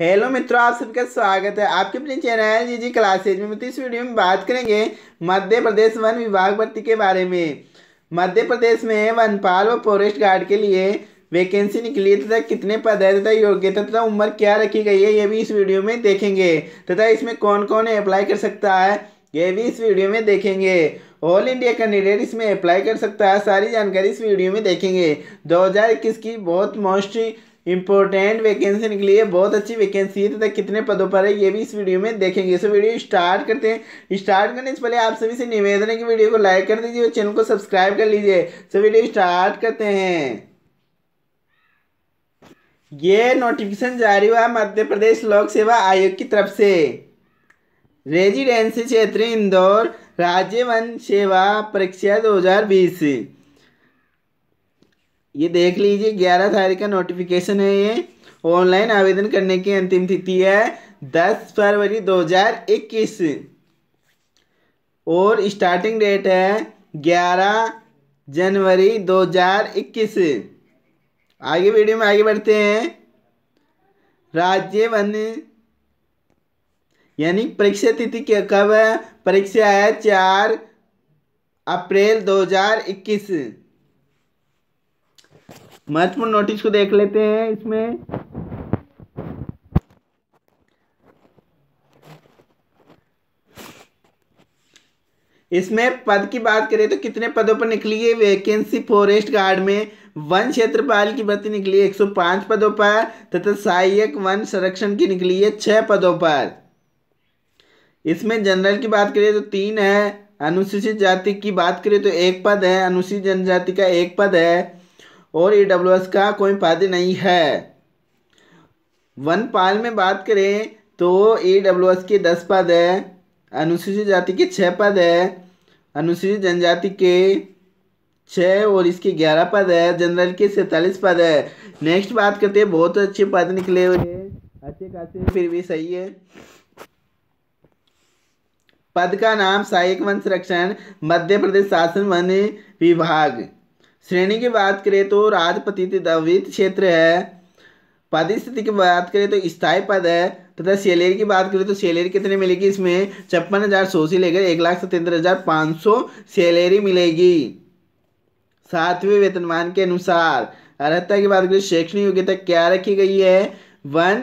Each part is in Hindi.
हेलो मित्रों आप सबका स्वागत है आपके अपने चैनल जी जी क्लासेज में इस वीडियो में बात करेंगे मध्य प्रदेश वन विभाग भर्ती के बारे में मध्य प्रदेश में वनपाल व फॉरेस्ट गार्ड के लिए वैकेंसी निकली तथा कितने पद है तथा योग्यता तथा उम्र क्या रखी गई है ये भी इस वीडियो में देखेंगे तथा इसमें कौन कौन अप्लाई कर सकता है ये भी इस वीडियो में देखेंगे ऑल इंडिया कैंडिडेट इसमें अप्लाई कर सकता है सारी जानकारी इस वीडियो में देखेंगे 2021 की बहुत मोस्ट इंपॉर्टेंट वैकेंसी निकली है बहुत अच्छी वैकेंसी है तथा कितने पदों पर है ये भी इस वीडियो में देखेंगे सो वीडियो स्टार्ट करते हैं स्टार्ट करने से पहले आप सभी से निवेदन है कि वीडियो को लाइक कर दीजिए और चैनल को सब्सक्राइब कर लीजिए सो वीडियो स्टार्ट करते हैं ये नोटिफिकेशन जारी हुआ मध्य प्रदेश लोक सेवा आयोग की तरफ से रेजिडेंसी क्षेत्र इंदौर राज्य वन सेवा परीक्षा बीस ये देख लीजिए ग्यारह तारीख का नोटिफिकेशन है ये ऑनलाइन आवेदन करने की अंतिम तिथि है दस फरवरी दो हज़ार इक्कीस और स्टार्टिंग डेट है ग्यारह जनवरी दो हज़ार इक्कीस आगे वीडियो में आगे बढ़ते हैं राज्य वन यानी परीक्षा तिथि क्या कब है परीक्षा है चार अप्रैल दो हजार इक्कीस महत्वपूर्ण नोटिस को देख लेते हैं इसमें इसमें पद की बात करें तो कितने पदों पर निकली है वैकेंसी फॉरेस्ट गार्ड में वन क्षेत्रपाल की भर्ती निकली है 105 पदों पर तथा सहायक वन संरक्षण की निकली है छह पदों पर इसमें जनरल की बात करें तो तीन है अनुसूचित जाति की बात करें तो एक पद है अनुसूचित जनजाति का एक पद है और ई डब्ल्यू एस का कोई पद नहीं है वन पाल में बात करें तो ई डब्ल्यू एस के दस पद है अनुसूचित जाति के छः पद है अनुसूचित जनजाति के छः और इसके ग्यारह पद है जनरल के सैंतालीस पद है नेक्स्ट बात करते हैं बहुत अच्छे पद निकले हुए अच्छे खासे फिर भी सही है पद का नाम सहायक वन संरक्षण मध्य प्रदेश शासन वन विभाग श्रेणी की बात करें तो राजपति द्रवित क्षेत्र है स्थिति की बात करें तो स्थायी पद है तथा सैलरी की बात करें तो सैलरी कितनी मिलेगी इसमें छप्पन हज़ार सौ से लेकर एक लाख सतहत्तर हज़ार पाँच सौ सैलरी मिलेगी सातवें वेतनमान के अनुसार अर्हता की बात करें शैक्षणिक योग्यता क्या रखी गई है वन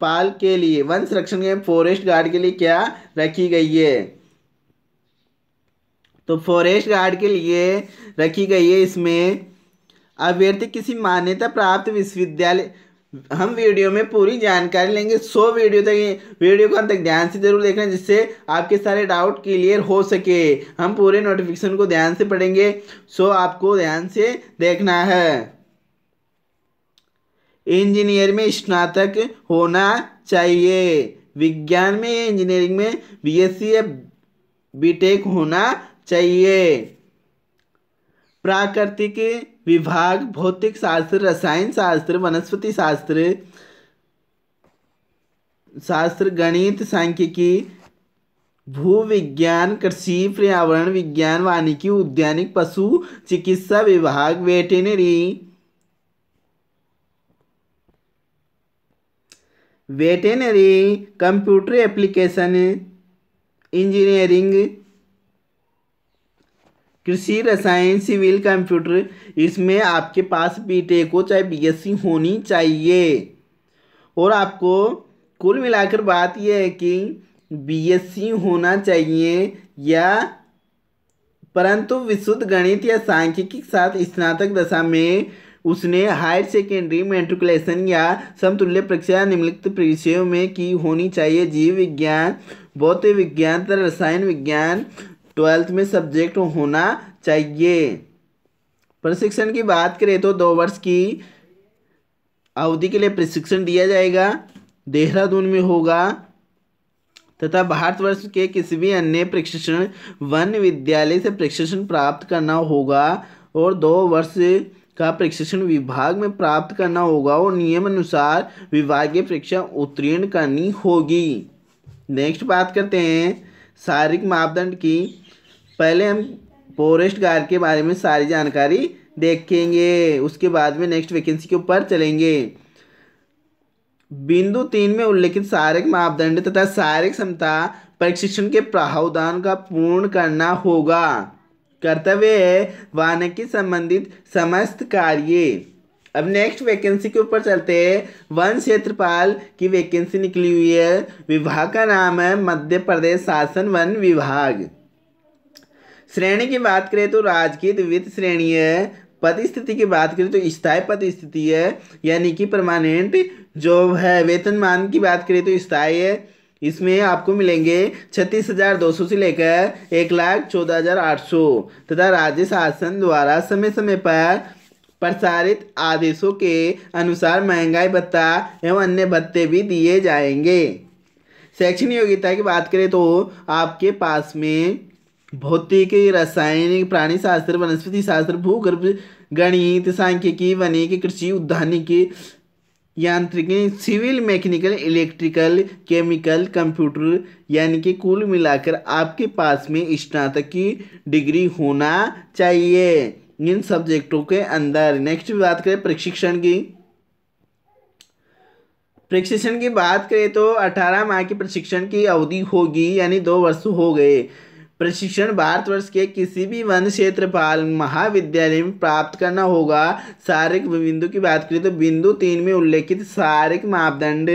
पाल के लिए वन संरक्षण के फॉरेस्ट गार्ड के लिए क्या रखी गई है तो फॉरेस्ट गार्ड के लिए रखी गई है इसमें अभ्यर्थी किसी मान्यता प्राप्त विश्वविद्यालय हम वीडियो में पूरी जानकारी लेंगे सो वीडियो तक वीडियो को अंत तक ध्यान से जरूर देखना जिससे आपके सारे डाउट क्लियर हो सके हम पूरे नोटिफिकेशन को ध्यान से पढ़ेंगे सो आपको ध्यान से देखना है इंजीनियर में स्नातक होना चाहिए विज्ञान में इंजीनियरिंग में बीएससी या बीटेक होना चाहिए प्राकृतिक विभाग भौतिक शास्त्र रसायन शास्त्र वनस्पति शास्त्र शास्त्र गणित सांख्यिकी भू विज्ञान कृषि पर्यावरण विज्ञान वानिकी उद्यानिक पशु चिकित्सा विभाग veterinary veterinary computer application engineering कृषि रसायन सिविल कंप्यूटर इसमें आपके पास बीटेक e हो चाहे बीएससी होनी चाहिए और आपको कुल मिलाकर बात यह है कि बीएससी होना चाहिए या परंतु विशुद्ध गणित या सांख्यिकी के साथ स्नातक दशा में उसने हायर सेकेंडरी मेट्रिकुलेशन या समतुल्य परीक्षा निम्नलिखित परीक्षाओं में की होनी चाहिए जीव विज्ञान भौतिक विज्ञान तथा रसायन विज्ञान ट्वेल्थ में सब्जेक्ट होना चाहिए प्रशिक्षण की बात करें तो दो वर्ष की अवधि के लिए प्रशिक्षण दिया जाएगा देहरादून में होगा तथा भारतवर्ष के किसी भी अन्य प्रशिक्षण वन विद्यालय से प्रशिक्षण प्राप्त करना होगा और दो वर्ष का प्रशिक्षण विभाग में प्राप्त करना होगा और नियम अनुसार विभागीय परीक्षा उत्तीर्ण करनी होगी नेक्स्ट बात करते हैं शारीरिक मापदंड की पहले हम फॉरेस्ट गार्ड के बारे में सारी जानकारी देखेंगे उसके बाद में नेक्स्ट वैकेंसी के ऊपर चलेंगे बिंदु तीन में उल्लेखित शारीरिक मापदंड तथा शारीरिक क्षमता प्रशिक्षण के प्रावधान का पूर्ण करना होगा कर्तव्य है वानिकी संबंधित समस्त कार्य अब नेक्स्ट वैकेंसी के ऊपर चलते हैं वन क्षेत्रपाल की वैकेंसी निकली हुई है विभाग का नाम है मध्य प्रदेश शासन वन विभाग श्रेणी की बात करें तो राजकीय द्वित श्रेणी है पद स्थिति की बात करें तो स्थायी पद स्थिति है यानी कि परमानेंट जॉब है वेतनमान की बात करें तो स्थायी है इसमें आपको मिलेंगे छत्तीस हजार दो सौ से लेकर एक लाख चौदह हजार आठ सौ तथा राज्य शासन द्वारा समय समय पर प्रसारित आदेशों के अनुसार महंगाई भत्ता एवं अन्य भत्ते भी दिए जाएंगे शैक्षणिक योग्यता की बात करें तो आपके पास में भौतिक रासायनिक प्राणी शास्त्र वनस्पति शास्त्र भूगर्भ गणित सांख्यिकी वनिक कृषि उद्यानिकी यांत्रिक civil mechanical electrical chemical computer यानी कि कुल मिलाकर आपके पास में स्नातक की डिग्री होना चाहिए इन सब्जेक्टों के अंदर नेक्स्ट बात करें प्रशिक्षण की प्रशिक्षण की बात करें तो 18 माह की प्रशिक्षण की अवधि होगी यानी दो वर्ष हो गए प्रशिक्षण भारतवर्ष के किसी भी वन क्षेत्रपाल महाविद्यालय में प्राप्त करना होगा शारीरिक बिंदु की बात करें तो बिंदु तीन में उल्लेखित शारीरिक मापदंड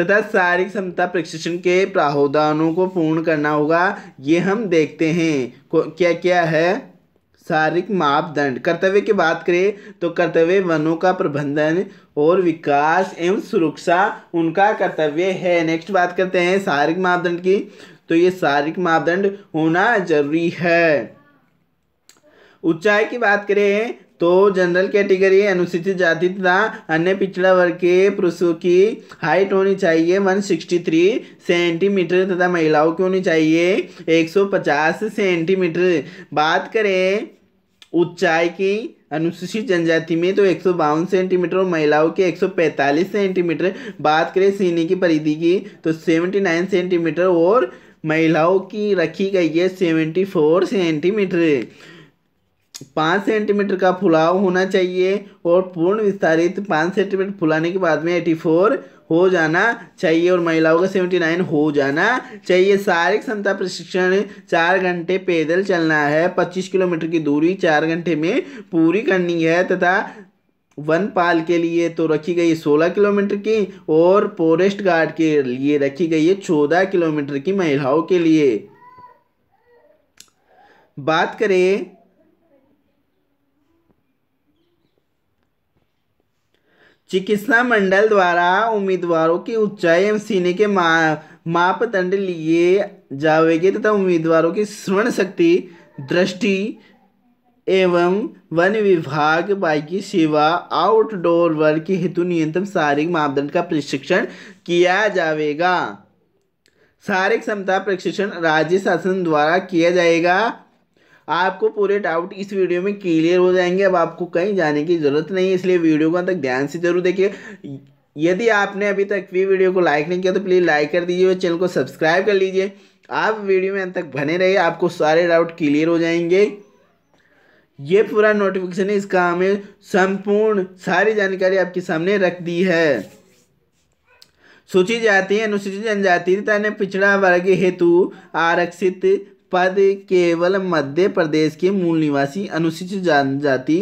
तथा शारीरिक क्षमता प्रशिक्षण के प्रावधानों को पूर्ण करना होगा ये हम देखते हैं क्या क्या है शारीरिक मापदंड कर्तव्य की बात करें तो कर्तव्य वनों का प्रबंधन और विकास एवं सुरक्षा उनका कर्तव्य है नेक्स्ट बात करते हैं शारीरिक मापदंड की तो ये शारीरिक मापदंड होना जरूरी है ऊंचाई की बात करें तो जनरल कैटेगरी अनुसूचित जाति तथा अन्य पिछड़ा वर्ग के पुरुषों की हाइट होनी चाहिए 163 सेंटीमीटर तथा महिलाओं की होनी चाहिए 150 सेंटीमीटर बात करें ऊंचाई की अनुसूचित जनजाति में तो एक सेंटीमीटर और महिलाओं के 145 सेंटीमीटर बात करें सीने की परिधि की तो 79 सेंटीमीटर और महिलाओं की रखी गई है सेवेंटी फोर सेंटीमीटर पाँच सेंटीमीटर का फुलाव होना चाहिए और पूर्ण विस्तारित पाँच सेंटीमीटर फुलाने के बाद में एटी फोर हो जाना चाहिए और महिलाओं का सेवेंटी नाइन हो जाना चाहिए शारीरिक क्षमता प्रशिक्षण चार घंटे पैदल चलना है पच्चीस किलोमीटर की दूरी चार घंटे में पूरी करनी है तथा वन पाल के लिए तो रखी गई है सोलह किलोमीटर की और फॉरेस्ट गार्ड के लिए रखी गई है चौदह किलोमीटर की महिलाओं के लिए बात करें चिकित्सा मंडल द्वारा उम्मीदवारों की ऊंचाई एवं सीने के मा, मापदंड लिए जाएगी तथा उम्मीदवारों की स्मरण शक्ति दृष्टि एवं वन विभाग बाइकी सेवा आउटडोर वर्क हेतु नियंत्रण शारीरिक मापदंड का प्रशिक्षण किया जाएगा शारीरिक क्षमता प्रशिक्षण राज्य शासन द्वारा किया जाएगा आपको पूरे डाउट इस वीडियो में क्लियर हो जाएंगे अब आपको कहीं जाने की ज़रूरत नहीं है इसलिए वीडियो को तक ध्यान से जरूर देखिए यदि आपने अभी तक भी वीडियो को लाइक नहीं किया तो प्लीज़ लाइक कर दीजिए और चैनल को सब्सक्राइब कर लीजिए आप वीडियो में अंत तक बने रहिए आपको सारे डाउट क्लियर हो जाएंगे ये पूरा नोटिफिकेशन है इसका हमें संपूर्ण सारी जानकारी आपके सामने रख दी है सूची जाति अनुसूचित जनजाति तथा पिछड़ा वर्ग हेतु आरक्षित पद केवल मध्य प्रदेश के मूल निवासी अनुसूचित जनजाति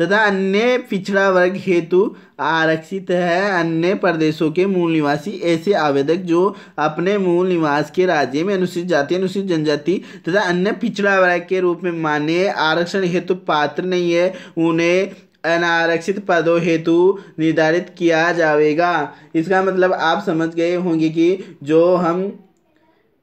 तथा अन्य पिछड़ा वर्ग हेतु आरक्षित है अन्य प्रदेशों के मूल निवासी ऐसे आवेदक जो अपने मूल निवास के राज्य में अनुसूचित जाति अनुसूचित जनजाति तथा अन्य पिछड़ा वर्ग के रूप में मान्य आरक्षण हेतु पात्र नहीं है उन्हें अनारक्षित पदों हेतु निर्धारित किया जाएगा इसका मतलब आप समझ गए होंगे कि जो हम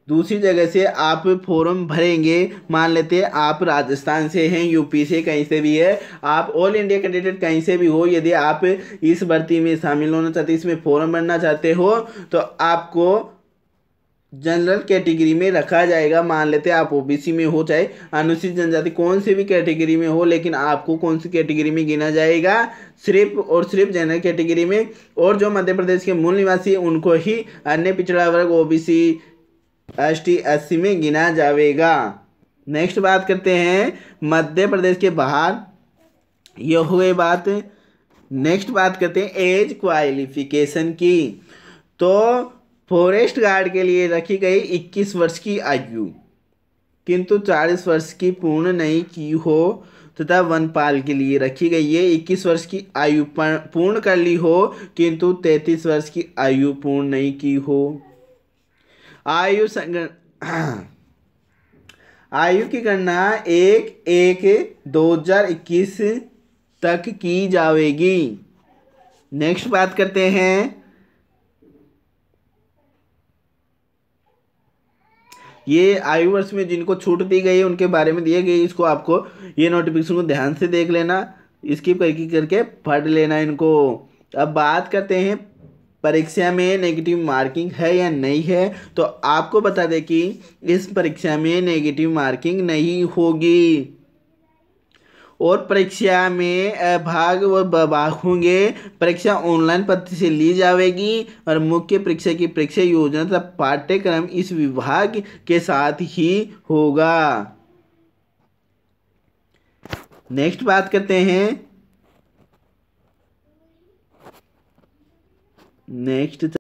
दूसरी जगह से आप फॉर्म भरेंगे मान लेते हैं आप राजस्थान से हैं यूपी से कहीं से भी है आप ऑल इंडिया कैंडिडेट कहीं से भी हो यदि आप इस भर्ती में शामिल होना चाहते इसमें फॉर्म भरना चाहते हो तो आपको जनरल कैटेगरी में रखा जाएगा मान लेते हैं आप ओबीसी में हो चाहे अनुसूचित जनजाति कौन से भी कैटेगरी में हो लेकिन आपको कौन सी कैटेगरी में गिना जाएगा सिर्फ और सिर्फ जनरल कैटेगरी में और जो मध्य प्रदेश के मूल निवासी उनको ही अन्य पिछड़ा वर्ग ओबीसी एस टी अस्सी में गिना जाएगा नेक्स्ट बात करते हैं मध्य प्रदेश के बाहर यह हुए बात नेक्स्ट बात करते हैं एज क्वालिफिकेशन की तो फॉरेस्ट गार्ड के लिए रखी गई 21 वर्ष की आयु किंतु 40 वर्ष की पूर्ण नहीं की हो तथा वनपाल के लिए रखी गई है 21 वर्ष की आयु पूर्ण कर ली हो किंतु 33 वर्ष की आयु पूर्ण नहीं की हो आयु संगण आयु की गणना एक एक दो हजार इक्कीस तक की जाएगी नेक्स्ट बात करते हैं ये आयु वर्ष में जिनको छूट दी गई है उनके बारे में दिए गई इसको आपको ये नोटिफिकेशन को ध्यान से देख लेना स्किप करके करके पढ़ लेना इनको अब बात करते हैं परीक्षा में नेगेटिव मार्किंग है या नहीं है तो आपको बता दें कि इस परीक्षा में नेगेटिव मार्किंग नहीं होगी और परीक्षा में भाग व भाग होंगे परीक्षा ऑनलाइन पद्धति से ली जाएगी और मुख्य परीक्षा की परीक्षा योजना तथा पाठ्यक्रम इस विभाग के साथ ही होगा नेक्स्ट बात करते हैं nächste